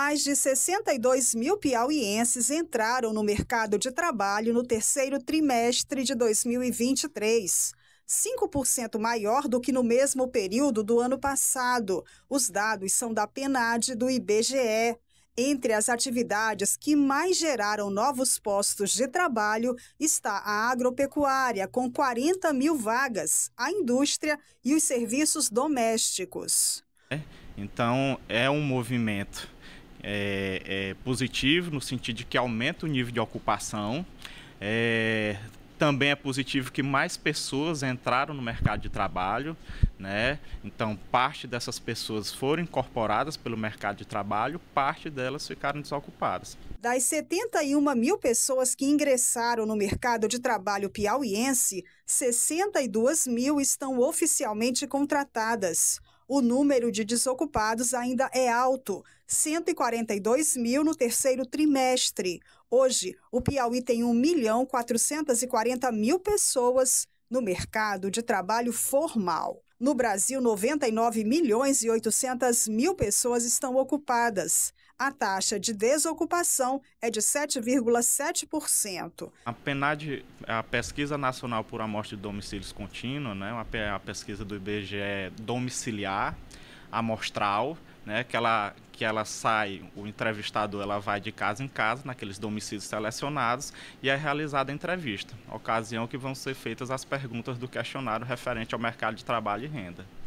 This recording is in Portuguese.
Mais de 62 mil piauienses entraram no mercado de trabalho no terceiro trimestre de 2023. 5% maior do que no mesmo período do ano passado. Os dados são da PNAD do IBGE. Entre as atividades que mais geraram novos postos de trabalho está a agropecuária, com 40 mil vagas, a indústria e os serviços domésticos. É, então, é um movimento é, é positivo no sentido de que aumenta o nível de ocupação. É, também é positivo que mais pessoas entraram no mercado de trabalho, né? Então, parte dessas pessoas foram incorporadas pelo mercado de trabalho, parte delas ficaram desocupadas. Das 71 mil pessoas que ingressaram no mercado de trabalho piauiense, 62 mil estão oficialmente contratadas o número de desocupados ainda é alto, 142 mil no terceiro trimestre. Hoje, o Piauí tem 1 milhão 440 mil pessoas no mercado de trabalho formal. No Brasil, 99 milhões e 800 mil pessoas estão ocupadas. A taxa de desocupação é de 7,7%. A PNAD, a Pesquisa Nacional por Amostra de Domicílios Contínua, né, a pesquisa do IBGE domiciliar, amostral, né, que ela que ela sai, o entrevistador ela vai de casa em casa, naqueles domicílios selecionados, e é realizada a entrevista, ocasião que vão ser feitas as perguntas do questionário referente ao mercado de trabalho e renda.